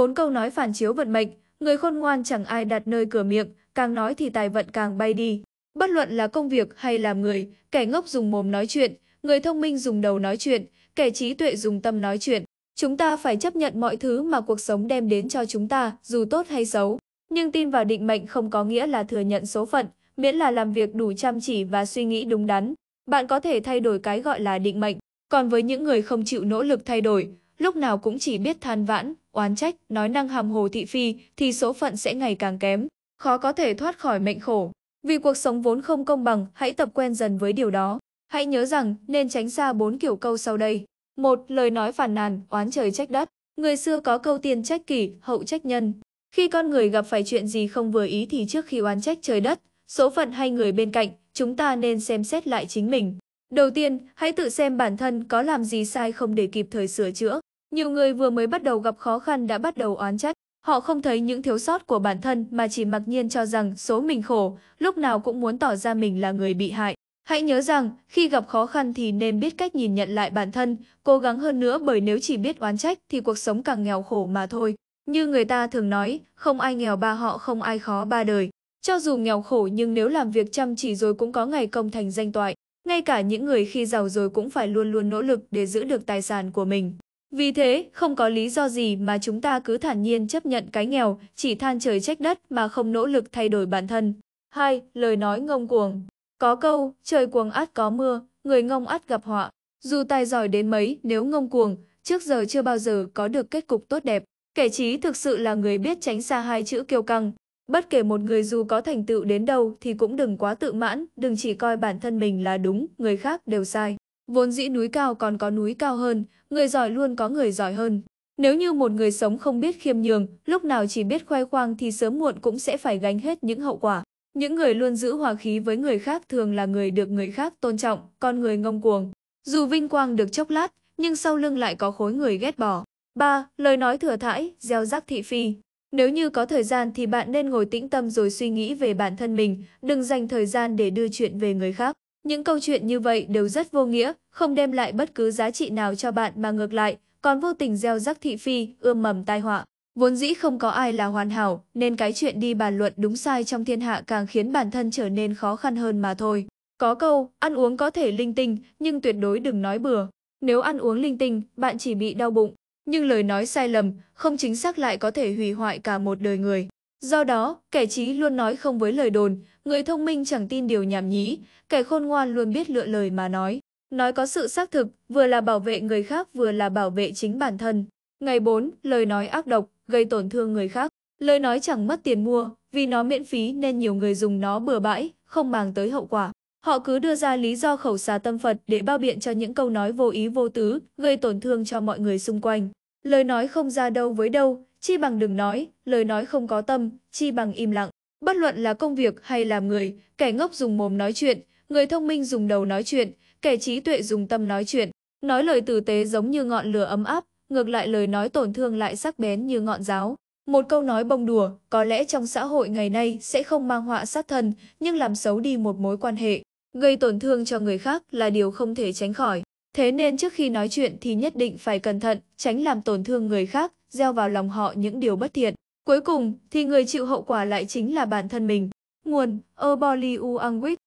Bốn câu nói phản chiếu vận mệnh, người khôn ngoan chẳng ai đặt nơi cửa miệng, càng nói thì tài vận càng bay đi. Bất luận là công việc hay làm người, kẻ ngốc dùng mồm nói chuyện, người thông minh dùng đầu nói chuyện, kẻ trí tuệ dùng tâm nói chuyện. Chúng ta phải chấp nhận mọi thứ mà cuộc sống đem đến cho chúng ta, dù tốt hay xấu. Nhưng tin vào định mệnh không có nghĩa là thừa nhận số phận, miễn là làm việc đủ chăm chỉ và suy nghĩ đúng đắn. Bạn có thể thay đổi cái gọi là định mệnh. Còn với những người không chịu nỗ lực thay đổi, lúc nào cũng chỉ biết than vãn, oán trách, nói năng hàm hồ thị phi thì số phận sẽ ngày càng kém, khó có thể thoát khỏi mệnh khổ. Vì cuộc sống vốn không công bằng, hãy tập quen dần với điều đó. Hãy nhớ rằng nên tránh xa bốn kiểu câu sau đây. một Lời nói phản nàn, oán trời trách đất. Người xưa có câu tiên trách kỷ, hậu trách nhân. Khi con người gặp phải chuyện gì không vừa ý thì trước khi oán trách trời đất, số phận hay người bên cạnh, chúng ta nên xem xét lại chính mình. Đầu tiên, hãy tự xem bản thân có làm gì sai không để kịp thời sửa chữa. Nhiều người vừa mới bắt đầu gặp khó khăn đã bắt đầu oán trách. Họ không thấy những thiếu sót của bản thân mà chỉ mặc nhiên cho rằng số mình khổ, lúc nào cũng muốn tỏ ra mình là người bị hại. Hãy nhớ rằng, khi gặp khó khăn thì nên biết cách nhìn nhận lại bản thân, cố gắng hơn nữa bởi nếu chỉ biết oán trách thì cuộc sống càng nghèo khổ mà thôi. Như người ta thường nói, không ai nghèo ba họ không ai khó ba đời. Cho dù nghèo khổ nhưng nếu làm việc chăm chỉ rồi cũng có ngày công thành danh toại. Ngay cả những người khi giàu rồi cũng phải luôn luôn nỗ lực để giữ được tài sản của mình. Vì thế, không có lý do gì mà chúng ta cứ thản nhiên chấp nhận cái nghèo, chỉ than trời trách đất mà không nỗ lực thay đổi bản thân. hai Lời nói ngông cuồng Có câu, trời cuồng át có mưa, người ngông át gặp họa. Dù tài giỏi đến mấy, nếu ngông cuồng, trước giờ chưa bao giờ có được kết cục tốt đẹp. Kẻ trí thực sự là người biết tránh xa hai chữ kiêu căng. Bất kể một người dù có thành tựu đến đâu thì cũng đừng quá tự mãn, đừng chỉ coi bản thân mình là đúng, người khác đều sai. Vốn dĩ núi cao còn có núi cao hơn, người giỏi luôn có người giỏi hơn. Nếu như một người sống không biết khiêm nhường, lúc nào chỉ biết khoe khoang thì sớm muộn cũng sẽ phải gánh hết những hậu quả. Những người luôn giữ hòa khí với người khác thường là người được người khác tôn trọng, con người ngông cuồng. Dù vinh quang được chốc lát, nhưng sau lưng lại có khối người ghét bỏ. 3. Lời nói thừa thãi, gieo rắc thị phi. Nếu như có thời gian thì bạn nên ngồi tĩnh tâm rồi suy nghĩ về bản thân mình, đừng dành thời gian để đưa chuyện về người khác. Những câu chuyện như vậy đều rất vô nghĩa, không đem lại bất cứ giá trị nào cho bạn mà ngược lại, còn vô tình gieo rắc thị phi, ươm mầm tai họa. Vốn dĩ không có ai là hoàn hảo, nên cái chuyện đi bàn luận đúng sai trong thiên hạ càng khiến bản thân trở nên khó khăn hơn mà thôi. Có câu, ăn uống có thể linh tinh, nhưng tuyệt đối đừng nói bừa. Nếu ăn uống linh tinh, bạn chỉ bị đau bụng. Nhưng lời nói sai lầm, không chính xác lại có thể hủy hoại cả một đời người. Do đó, kẻ trí luôn nói không với lời đồn, người thông minh chẳng tin điều nhảm nhí, kẻ khôn ngoan luôn biết lựa lời mà nói. Nói có sự xác thực, vừa là bảo vệ người khác vừa là bảo vệ chính bản thân. Ngày 4, lời nói ác độc, gây tổn thương người khác. Lời nói chẳng mất tiền mua, vì nó miễn phí nên nhiều người dùng nó bừa bãi, không màng tới hậu quả. Họ cứ đưa ra lý do khẩu xà tâm Phật để bao biện cho những câu nói vô ý vô tứ, gây tổn thương cho mọi người xung quanh. Lời nói không ra đâu với đâu, chi bằng đừng nói, lời nói không có tâm, chi bằng im lặng. Bất luận là công việc hay làm người, kẻ ngốc dùng mồm nói chuyện, người thông minh dùng đầu nói chuyện, kẻ trí tuệ dùng tâm nói chuyện. Nói lời tử tế giống như ngọn lửa ấm áp, ngược lại lời nói tổn thương lại sắc bén như ngọn giáo. Một câu nói bông đùa, có lẽ trong xã hội ngày nay sẽ không mang họa sát thân, nhưng làm xấu đi một mối quan hệ, gây tổn thương cho người khác là điều không thể tránh khỏi. Thế nên trước khi nói chuyện thì nhất định phải cẩn thận, tránh làm tổn thương người khác, gieo vào lòng họ những điều bất thiện. Cuối cùng thì người chịu hậu quả lại chính là bản thân mình. Nguồn, Erboli Uangwit